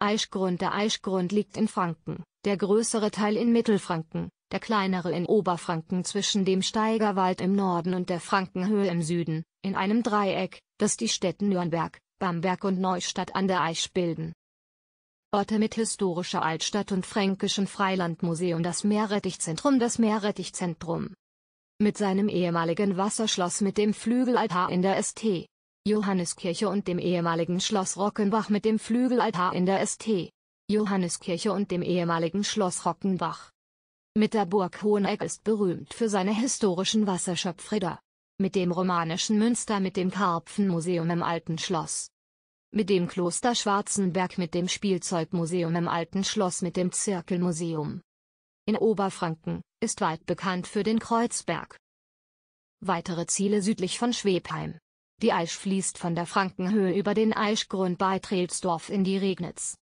Eichgrund Der Eichgrund liegt in Franken, der größere Teil in Mittelfranken, der kleinere in Oberfranken zwischen dem Steigerwald im Norden und der Frankenhöhe im Süden, in einem Dreieck, das die Städte Nürnberg, Bamberg und Neustadt an der Eich bilden. Orte mit historischer Altstadt und fränkischem Freilandmuseum Das Meerrettichzentrum Das Meerrettichzentrum mit seinem ehemaligen Wasserschloss mit dem Flügelaltar in der St. Johanneskirche und dem ehemaligen Schloss Rockenbach mit dem Flügelaltar in der St. Johanneskirche und dem ehemaligen Schloss Rockenbach. Mit der Burg Hoheneck ist berühmt für seine historischen Wasserschöpfräder. Mit dem romanischen Münster mit dem Karpfenmuseum im Alten Schloss. Mit dem Kloster Schwarzenberg mit dem Spielzeugmuseum im Alten Schloss mit dem Zirkelmuseum. In Oberfranken, ist weit bekannt für den Kreuzberg. Weitere Ziele südlich von Schwebheim die Aisch fließt von der Frankenhöhe über den Aischgrund bei Trelsdorf in die Regnitz.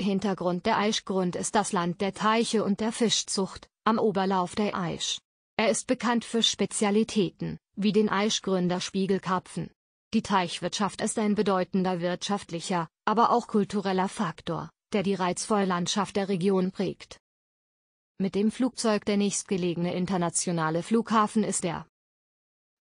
Hintergrund der Aischgrund ist das Land der Teiche und der Fischzucht, am Oberlauf der Aisch. Er ist bekannt für Spezialitäten, wie den Aischgründer Spiegelkarpfen. Die Teichwirtschaft ist ein bedeutender wirtschaftlicher, aber auch kultureller Faktor, der die reizvolle Landschaft der Region prägt. Mit dem Flugzeug der nächstgelegene internationale Flughafen ist der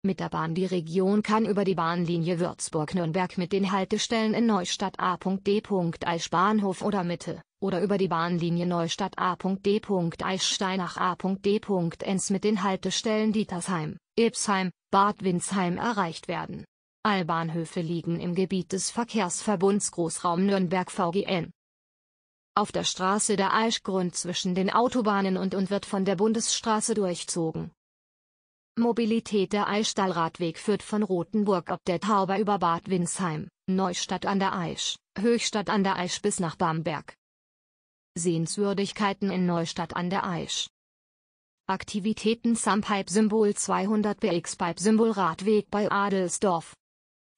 mit der Bahn Die Region kann über die Bahnlinie Würzburg-Nürnberg mit den Haltestellen in Neustadt A.D. Eisch Bahnhof oder Mitte, oder über die Bahnlinie Neustadt A.D. Eichsteinach A.D. Enz mit den Haltestellen Dietersheim, Ebsheim, Bad Windsheim erreicht werden. All Bahnhöfe liegen im Gebiet des Verkehrsverbunds Großraum Nürnberg VGN auf der Straße der Eischgrund zwischen den Autobahnen und und wird von der Bundesstraße durchzogen. Mobilität Der Eilstallradweg führt von Rothenburg ob der Tauber über Bad Winsheim, Neustadt an der Aisch, Höchstadt an der Aisch bis nach Bamberg. Sehenswürdigkeiten in Neustadt an der Aisch. Aktivitäten Sampipe-Symbol 200 BX-Pipe-Symbol Radweg bei Adelsdorf.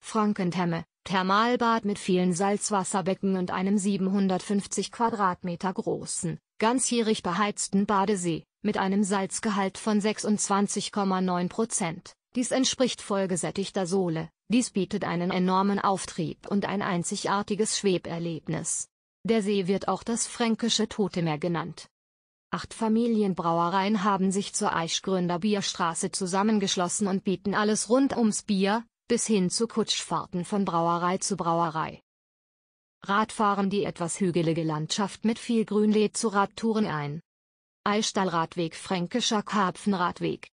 Frankentemme, Thermalbad mit vielen Salzwasserbecken und einem 750 Quadratmeter großen, ganzjährig beheizten Badesee, mit einem Salzgehalt von 26,9 Prozent. Dies entspricht vollgesättigter Sohle, dies bietet einen enormen Auftrieb und ein einzigartiges Schweberlebnis. Der See wird auch das fränkische Tote Meer genannt. Acht Familienbrauereien haben sich zur Eichgründer Bierstraße zusammengeschlossen und bieten alles rund ums Bier, bis hin zu Kutschfahrten von Brauerei zu Brauerei. Radfahren die etwas hügelige Landschaft mit viel Grün lädt zu Radtouren ein. Eistallradweg Fränkischer Karpfenradweg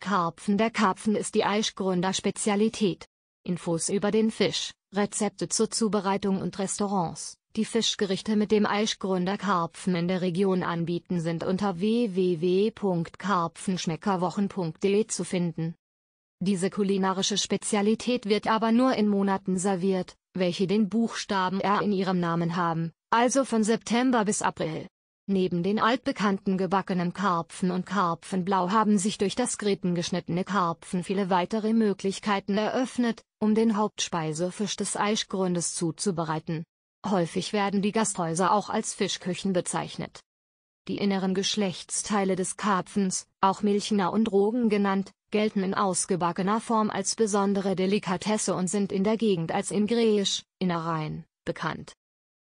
Karpfen Der Karpfen ist die Eischgründer Spezialität. Infos über den Fisch, Rezepte zur Zubereitung und Restaurants, die Fischgerichte mit dem Eischgründer Karpfen in der Region anbieten sind unter www.karpfenschmeckerwochen.de zu finden. Diese kulinarische Spezialität wird aber nur in Monaten serviert, welche den Buchstaben R in ihrem Namen haben, also von September bis April. Neben den altbekannten gebackenen Karpfen und Karpfenblau haben sich durch das Gräten geschnittene Karpfen viele weitere Möglichkeiten eröffnet, um den Hauptspeisefisch des Eichgrundes zuzubereiten. Häufig werden die Gasthäuser auch als Fischküchen bezeichnet. Die inneren Geschlechtsteile des Karpfens, auch Milchner und Rogen genannt, gelten in ausgebackener Form als besondere Delikatesse und sind in der Gegend als Ingreisch, Innereien, bekannt.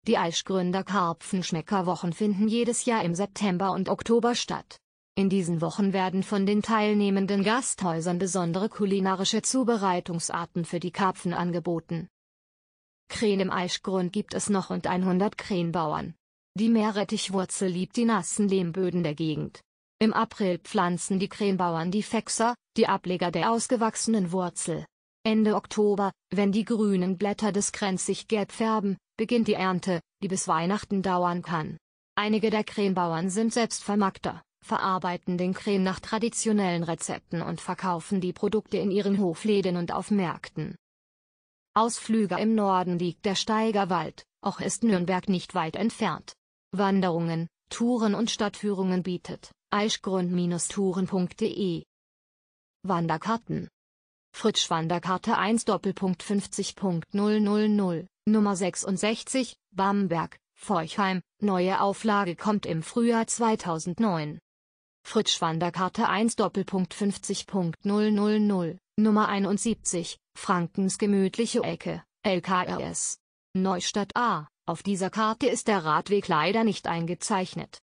Die Eischgründer Karpfenschmeckerwochen finden jedes Jahr im September und Oktober statt. In diesen Wochen werden von den teilnehmenden Gasthäusern besondere kulinarische Zubereitungsarten für die Karpfen angeboten. Krähen im Eischgrund gibt es noch und 100 Krähenbauern. Die Meerrettichwurzel liebt die nassen Lehmböden der Gegend. Im April pflanzen die Cremebauern die Fächser, die Ableger der ausgewachsenen Wurzel. Ende Oktober, wenn die grünen Blätter des Kränz sich gelb färben, beginnt die Ernte, die bis Weihnachten dauern kann. Einige der Cremebauern sind Selbstvermarkter, verarbeiten den Creme nach traditionellen Rezepten und verkaufen die Produkte in ihren Hofläden und auf Märkten. Ausflüge im Norden liegt der Steigerwald, auch ist Nürnberg nicht weit entfernt. Wanderungen, Touren und Stadtführungen bietet eischgrund-touren.de Wanderkarten Fritsch Wanderkarte 1 Doppelpunkt 50.000 Nummer 66 Bamberg Forchheim Neue Auflage kommt im Frühjahr 2009 Fritsch Wanderkarte 1 Doppelpunkt 50.000 Nummer 71 Frankens gemütliche Ecke LKRS Neustadt A auf dieser Karte ist der Radweg leider nicht eingezeichnet